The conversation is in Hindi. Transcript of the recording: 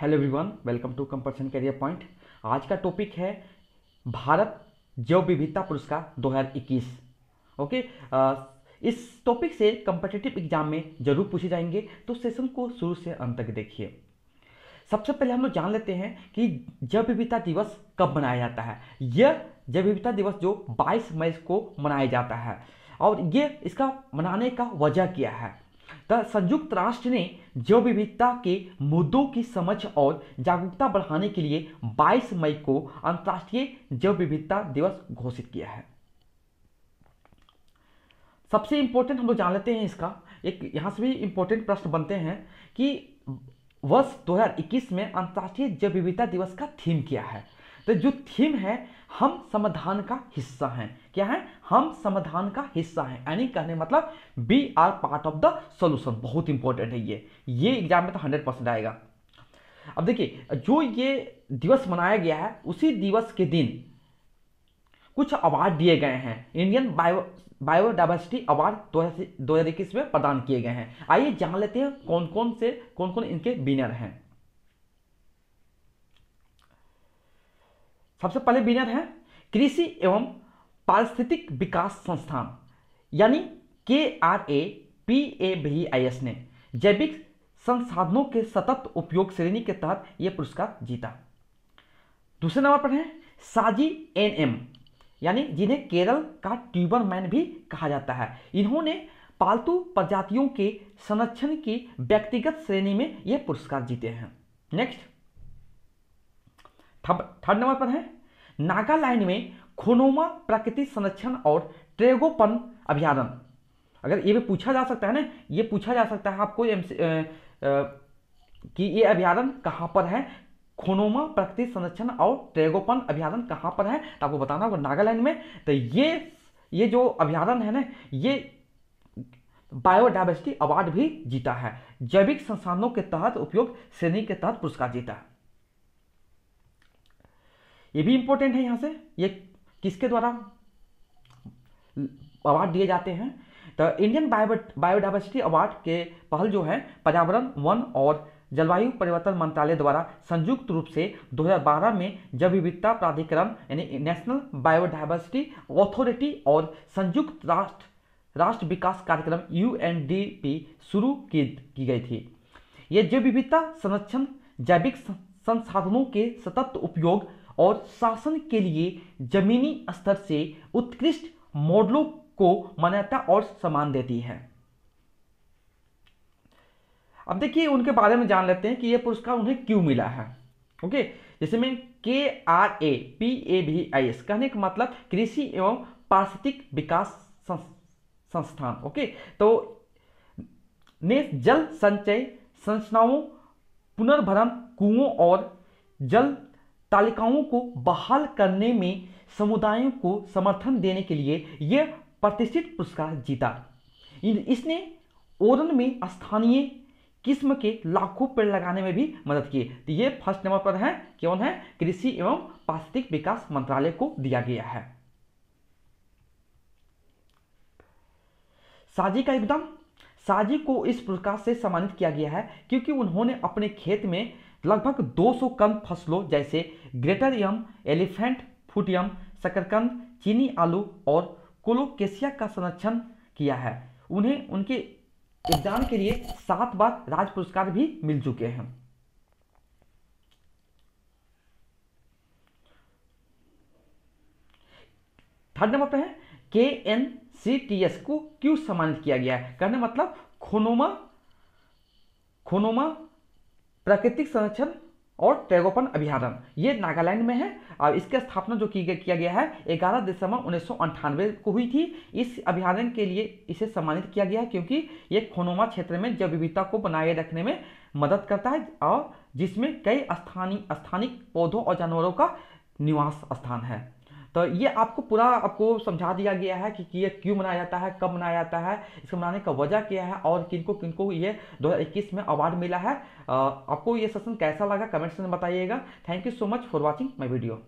hello everyone welcome to comparison career point आज का टॉपिक है भारत जैव विविधता पुरस्कार 2021 ओके इस टॉपिक से कंपिटेटिव एग्जाम में जरूर पूछे जाएंगे तो सेशन को शुरू से अंत तक देखिए सबसे पहले हम लोग जान लेते हैं कि जैव विविधता दिवस कब मनाया जाता है यह जैव विविधता दिवस जो 22 मई को मनाया जाता है और ये इसका मनाने का वजह क्या है संयुक्त राष्ट्र ने जैव विविधता के मुद्दों की समझ और जागरूकता बढ़ाने के लिए 22 मई को अंतर्राष्ट्रीय जैव विविधता दिवस घोषित किया है सबसे इंपॉर्टेंट हम लोग जान लेते हैं इसका एक यहां से भी इंपॉर्टेंट प्रश्न बनते हैं कि वर्ष 2021 में अंतर्राष्ट्रीय जैव विविधता दिवस का थीम क्या है तो जो थीम है हम समाधान का हिस्सा हैं क्या है हम समाधान का हिस्सा हैं यानी कहने मतलब we are part of the solution बहुत इंपॉर्टेंट है ये ये एग्जाम में तो हंड्रेड परसेंट आएगा अब देखिए जो ये दिवस मनाया गया है उसी दिवस के दिन कुछ अवार्ड दिए गए हैं इंडियन बायो बायोडाइवर्सिटी अवार्ड दो में प्रदान किए गए हैं आइए जान लेते हैं कौन कौन से कौन कौन इनके विनर हैं सबसे पहले विनर है कृषि एवं पारिस्थितिक विकास संस्थान यानी K R A P A V I S ने जैविक संसाधनों के सतत उपयोग श्रेणी के तहत यह पुरस्कार जीता दूसरे नंबर पर है साजी एन एम यानी जिन्हें केरल का ट्यूबर मैन भी कहा जाता है इन्होंने पालतू प्रजातियों के संरक्षण की व्यक्तिगत श्रेणी में यह पुरस्कार जीते हैं नेक्स्ट थर्ड नंबर पर है नागालैंड में खोनोमा प्रकृति संरक्षण और ट्रेगोपन अभ्यारण अगर ये भी पूछा जा सकता है ना ये पूछा जा सकता है आपको एम कि ये अभ्यारण कहाँ पर है खोनोमा प्रकृति संरक्षण और ट्रेगोपन अभ्यारण कहाँ पर है तो आपको बताना होगा नागालैंड में तो ये ये जो अभ्यारण है ना ये बायोडाइवर्सिटी अवार्ड भी जीता है जैविक संसाधनों के तहत उपयोग श्रेणी के तहत पुरस्कार जीता है ये भी इंपॉर्टेंट है यहाँ से ये किसके द्वारा अवार्ड दिए जाते हैं तो इंडियन बायोडाइवर्सिटी अवार्ड के पहल जो है पर्यावरण वन और जलवायु परिवर्तन मंत्रालय द्वारा संयुक्त रूप से 2012 में जैव विविधता प्राधिकरण यानी नेशनल बायोडाइवर्सिटी अथॉरिटी और संयुक्त राष्ट्र राष्ट्र विकास कार्यक्रम यूएनडीपी शुरू की, की गई थी ये जैव विविधता संरक्षण जैविक संसाधनों के सतत उपयोग और शासन के लिए जमीनी स्तर से उत्कृष्ट मॉडलों को मान्यता और सम्मान देती है अब देखिए उनके बारे में जान लेते हैं कि यह पुरस्कार उन्हें क्यों मिला है ओके जैसे में K R A P A B I S कहने का मतलब कृषि एवं पारिस्थितिक विकास संस्थान ओके तो ने जल संचय संस्थाओं पुनर्भरण कुओं और जल तालिकाओं को बहाल करने में समुदायों को समर्थन देने के लिए यह प्रतिष्ठित पुरस्कार जीता इसने ओरन में स्थानीय किस्म के लाखों पेड़ लगाने में भी मदद की तो ये फर्स्ट नंबर पर है कौन है कृषि एवं पारिस्थितिक विकास मंत्रालय को दिया गया है साजी का योगदान साजी को इस पुरस्कार से सम्मानित किया गया है क्योंकि उन्होंने अपने खेत में लगभग 200 कंद फसलों जैसे ग्रेटर यम एलिफेंट फुटियम शकरकंद चीनी आलू और कोलोकेशिया का संरक्षण किया है उन्हें उनके एग्जाम के लिए सात बार राज पुरस्कार भी मिल चुके हैं थर्ड नंबर पर है के एन सी टी एस को क्यों सम्मानित किया गया है कहने मतलब खोनोमा खोनोमा प्राकृतिक संरक्षण और टैगोपन अभ्यारण ये नागालैंड में है और इसकी स्थापना जो की किया गया है ग्यारह दिसंबर उन्नीस को हुई थी इस अभ्यारण के लिए इसे सम्मानित किया गया है क्योंकि ये खोनोमा क्षेत्र में जैव विविधता को बनाए रखने में मदद करता है और जिसमें कई स्थानीय स्थानिक पौधों और जानवरों का निवास स्थान है तो ये आपको पूरा आपको समझा दिया गया है कि, कि ये क्यों मनाया जाता है कब मनाया जाता है इसको मनाने का वजह क्या है और किनको किनको ये 2021 में अवार्ड मिला है आपको ये सेशन कैसा लगा कमेंट्स में बताइएगा thank you so much for watching my video